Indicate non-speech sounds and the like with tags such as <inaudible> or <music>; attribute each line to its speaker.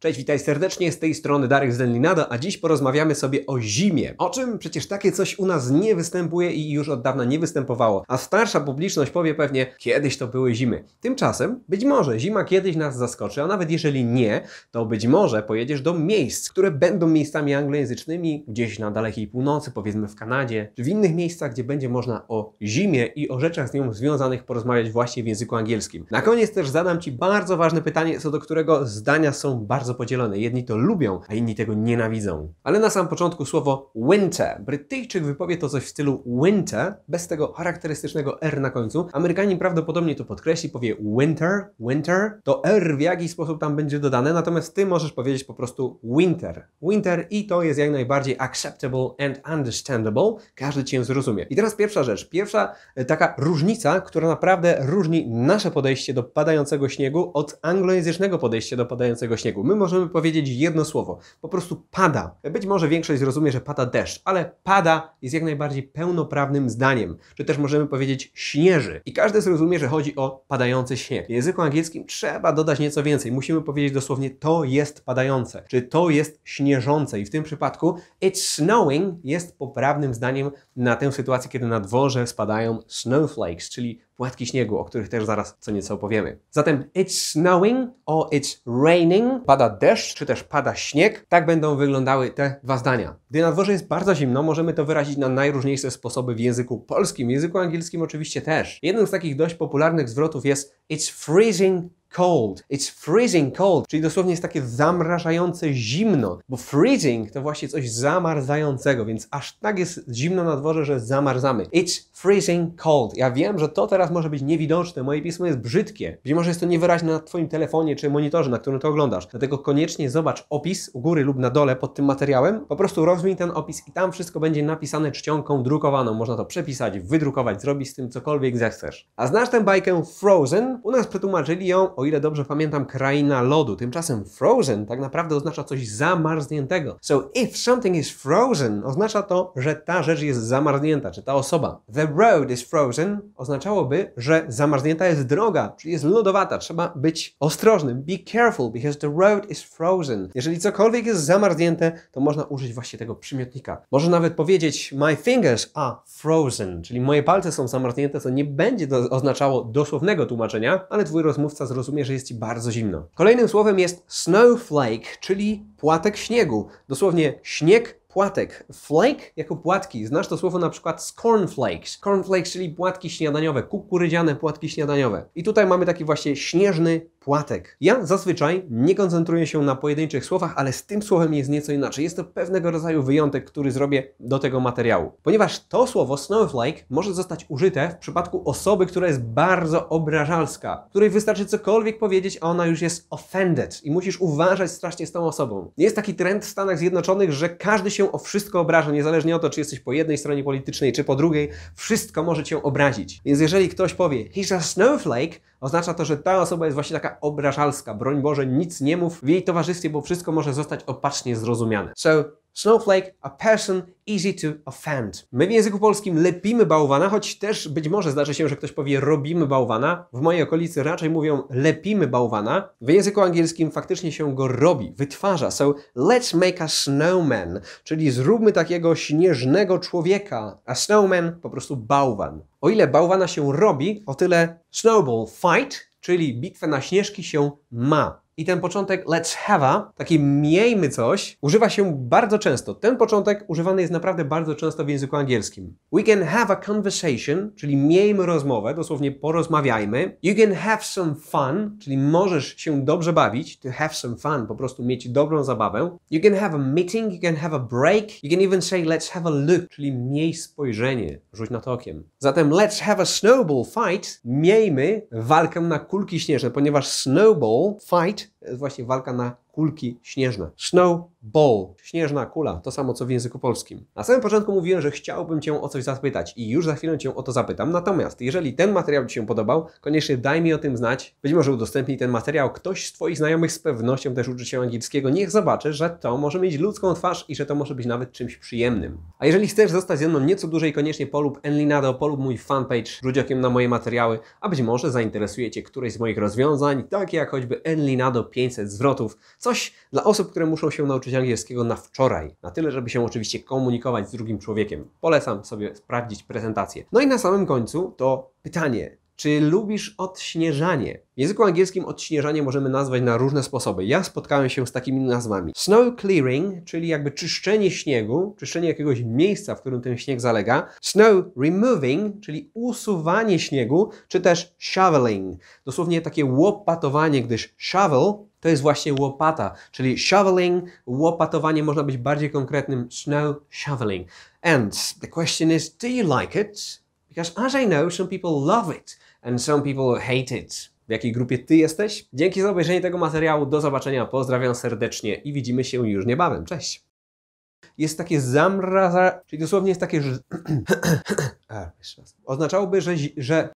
Speaker 1: Cześć, witaj serdecznie, z tej strony Darek z Lenlinado, a dziś porozmawiamy sobie o zimie. O czym przecież takie coś u nas nie występuje i już od dawna nie występowało. A starsza publiczność powie pewnie, kiedyś to były zimy. Tymczasem, być może zima kiedyś nas zaskoczy, a nawet jeżeli nie, to być może pojedziesz do miejsc, które będą miejscami anglojęzycznymi, gdzieś na dalekiej północy, powiedzmy w Kanadzie, czy w innych miejscach, gdzie będzie można o zimie i o rzeczach z nią związanych porozmawiać właśnie w języku angielskim. Na koniec też zadam Ci bardzo ważne pytanie, co do którego zdania są bardzo bardzo podzielone. Jedni to lubią, a inni tego nienawidzą. Ale na sam początku słowo winter. Brytyjczyk wypowie to coś w stylu winter, bez tego charakterystycznego R na końcu. Amerykanin prawdopodobnie to podkreśli, powie winter, winter. To R w jakiś sposób tam będzie dodane, natomiast ty możesz powiedzieć po prostu winter. Winter i to jest jak najbardziej acceptable and understandable. Każdy cię zrozumie. I teraz pierwsza rzecz. Pierwsza e, taka różnica, która naprawdę różni nasze podejście do padającego śniegu od anglojęzycznego podejścia do padającego śniegu. My możemy powiedzieć jedno słowo. Po prostu pada. Być może większość zrozumie, że pada deszcz, ale pada jest jak najbardziej pełnoprawnym zdaniem. Czy też możemy powiedzieć śnieży. I każdy zrozumie, że chodzi o padający śnieg. W języku angielskim trzeba dodać nieco więcej. Musimy powiedzieć dosłownie to jest padające, czy to jest śnieżące. I w tym przypadku it's snowing jest poprawnym zdaniem na tę sytuację, kiedy na dworze spadają snowflakes, czyli płatki śniegu, o których też zaraz co nieco opowiemy. Zatem it's snowing or it's raining, pada deszcz czy też pada śnieg, tak będą wyglądały te dwa zdania. Gdy na dworze jest bardzo zimno, możemy to wyrazić na najróżniejsze sposoby w języku polskim, w języku angielskim oczywiście też. Jeden z takich dość popularnych zwrotów jest it's freezing cold. It's freezing cold, czyli dosłownie jest takie zamrażające zimno, bo freezing to właśnie coś zamarzającego, więc aż tak jest zimno na dworze, że zamarzamy. It's freezing cold. Ja wiem, że to teraz może być niewidoczne, moje pismo jest brzydkie. Być może jest to niewyraźne na Twoim telefonie czy monitorze, na którym to oglądasz. Dlatego koniecznie zobacz opis u góry lub na dole pod tym materiałem. Po prostu rozmień ten opis i tam wszystko będzie napisane czcionką drukowaną. Można to przepisać, wydrukować, zrobić z tym cokolwiek zechcesz. A znasz tę bajkę Frozen? U nas przetłumaczyli ją o ile dobrze pamiętam, kraina lodu. Tymczasem frozen tak naprawdę oznacza coś zamarzniętego. So if something is frozen, oznacza to, że ta rzecz jest zamarznięta, czy ta osoba. The road is frozen oznaczałoby, że zamarznięta jest droga, czyli jest lodowata. Trzeba być ostrożnym. Be careful, because the road is frozen. Jeżeli cokolwiek jest zamarznięte, to można użyć właśnie tego przymiotnika. Można nawet powiedzieć my fingers are frozen, czyli moje palce są zamarznięte, co nie będzie oznaczało dosłownego tłumaczenia, ale twój rozmówca zrozumie zrozumie, że jest ci bardzo zimno. Kolejnym słowem jest snowflake, czyli płatek śniegu. Dosłownie śnieg płatek. Flake jako płatki. Znasz to słowo na przykład z cornflakes. Cornflakes, czyli płatki śniadaniowe, kukurydziane płatki śniadaniowe. I tutaj mamy taki właśnie śnieżny płatek. Ja zazwyczaj nie koncentruję się na pojedynczych słowach, ale z tym słowem jest nieco inaczej. Jest to pewnego rodzaju wyjątek, który zrobię do tego materiału. Ponieważ to słowo snowflake może zostać użyte w przypadku osoby, która jest bardzo obrażalska, której wystarczy cokolwiek powiedzieć, a ona już jest offended i musisz uważać strasznie z tą osobą. Jest taki trend w Stanach Zjednoczonych, że każdy się o wszystko obraża, niezależnie od to, czy jesteś po jednej stronie politycznej, czy po drugiej, wszystko może cię obrazić. Więc jeżeli ktoś powie, he's a snowflake, Oznacza to, że ta osoba jest właśnie taka obrażalska. Broń Boże, nic nie mów w jej towarzystwie, bo wszystko może zostać opacznie zrozumiane. So Snowflake, a person easy to offend. My w języku polskim lepimy bałwana, choć też być może zdarzy się, że ktoś powie robimy bałwana. W mojej okolicy raczej mówią lepimy bałwana. W języku angielskim faktycznie się go robi, wytwarza. So let's make a snowman, czyli zróbmy takiego śnieżnego człowieka. A snowman po prostu bałwan. O ile bałwana się robi, o tyle snowball fight, czyli bitwę na śnieżki się ma i ten początek let's have a" taki miejmy coś, używa się bardzo często. Ten początek używany jest naprawdę bardzo często w języku angielskim. We can have a conversation, czyli miejmy rozmowę, dosłownie porozmawiajmy. You can have some fun, czyli możesz się dobrze bawić, to have some fun, po prostu mieć dobrą zabawę. You can have a meeting, you can have a break, you can even say let's have a look, czyli miej spojrzenie, rzuć na to okiem. Zatem let's have a snowball fight, miejmy walkę na kulki śnieżne, ponieważ snowball fight właśnie walka na kulki śnieżne. Snowball, śnieżna kula, to samo co w języku polskim. Na samym początku mówiłem, że chciałbym Cię o coś zapytać i już za chwilę Cię o to zapytam. Natomiast jeżeli ten materiał Ci się podobał, koniecznie daj mi o tym znać. Być może udostępnij ten materiał. Ktoś z Twoich znajomych z pewnością też uczy się angielskiego. Niech zobaczy, że to może mieć ludzką twarz i że to może być nawet czymś przyjemnym. A jeżeli chcesz zostać ze mną nieco dłużej, koniecznie polub Enlinado, polub mój fanpage, rzuć okiem na moje materiały, a być może zainteresujecie któreś z moich rozwiązań, takie jak choćby Enlinado 500 zwrotów, Coś dla osób, które muszą się nauczyć angielskiego na wczoraj. Na tyle, żeby się oczywiście komunikować z drugim człowiekiem. Polecam sobie sprawdzić prezentację. No i na samym końcu to pytanie. Czy lubisz odśnieżanie? W języku angielskim odśnieżanie możemy nazwać na różne sposoby. Ja spotkałem się z takimi nazwami. Snow clearing, czyli jakby czyszczenie śniegu, czyszczenie jakiegoś miejsca, w którym ten śnieg zalega. Snow removing, czyli usuwanie śniegu, czy też shoveling. Dosłownie takie łopatowanie, gdyż shovel to jest właśnie łopata, czyli shoveling, łopatowanie, można być bardziej konkretnym, snow shoveling. And the question is, do you like it? Because as I know, some people love it and some people hate it. W jakiej grupie ty jesteś? Dzięki za obejrzenie tego materiału, do zobaczenia, pozdrawiam serdecznie i widzimy się już niebawem. Cześć! Jest takie zamraza, czyli dosłownie jest takie, że... <clears throat> Oznaczałoby, że, że